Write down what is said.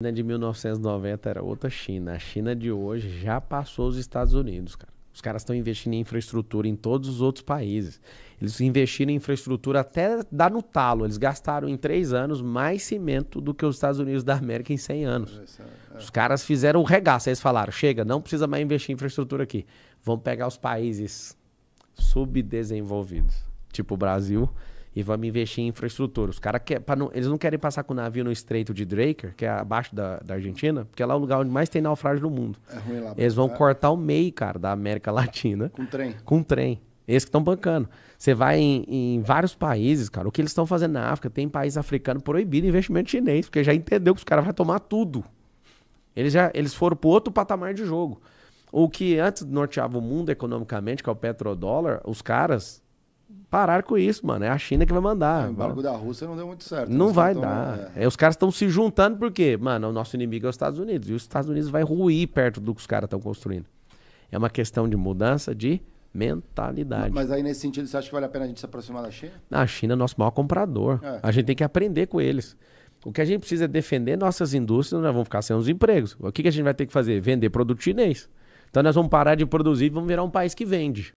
China de 1990 era outra China. A China de hoje já passou os Estados Unidos, cara. Os caras estão investindo em infraestrutura em todos os outros países. Eles investiram em infraestrutura até dar no talo. Eles gastaram em três anos mais cimento do que os Estados Unidos da América em 100 anos. É, é, é. Os caras fizeram um regaço. Eles falaram: chega, não precisa mais investir em infraestrutura aqui. Vamos pegar os países subdesenvolvidos, tipo o Brasil, e vamos investir em infraestrutura. Os caras eles não querem passar com o navio no Estreito de Drake que é abaixo da, da Argentina, porque lá é o lugar onde mais tem naufrágio no mundo. É ruim lá. Eles vão é. cortar o meio, cara, da América Latina. Com trem. Com trem. Eles que estão bancando. Você vai em, em, vários países, cara. O que eles estão fazendo na África? Tem país africano proibido investimento chinês, porque já entendeu que os caras vão tomar tudo. Eles já eles foram para outro patamar de jogo. O que antes norteava o mundo economicamente, que é o petrodólar, os caras parar com isso, mano. É a China que vai mandar. É, o embargo da Rússia não deu muito certo. Não né? vai tão... dar. É. É, os caras estão se juntando porque, mano, o nosso inimigo é os Estados Unidos. E os Estados Unidos vai ruir perto do que os caras estão construindo. É uma questão de mudança de mentalidade. Mas aí, nesse sentido, você acha que vale a pena a gente se aproximar da China? A China é nosso maior comprador. É. A gente tem que aprender com eles. O que a gente precisa é defender nossas indústrias, nós vamos ficar sem os empregos. O que, que a gente vai ter que fazer? Vender produto chinês. Então nós vamos parar de produzir e vamos virar um país que vende.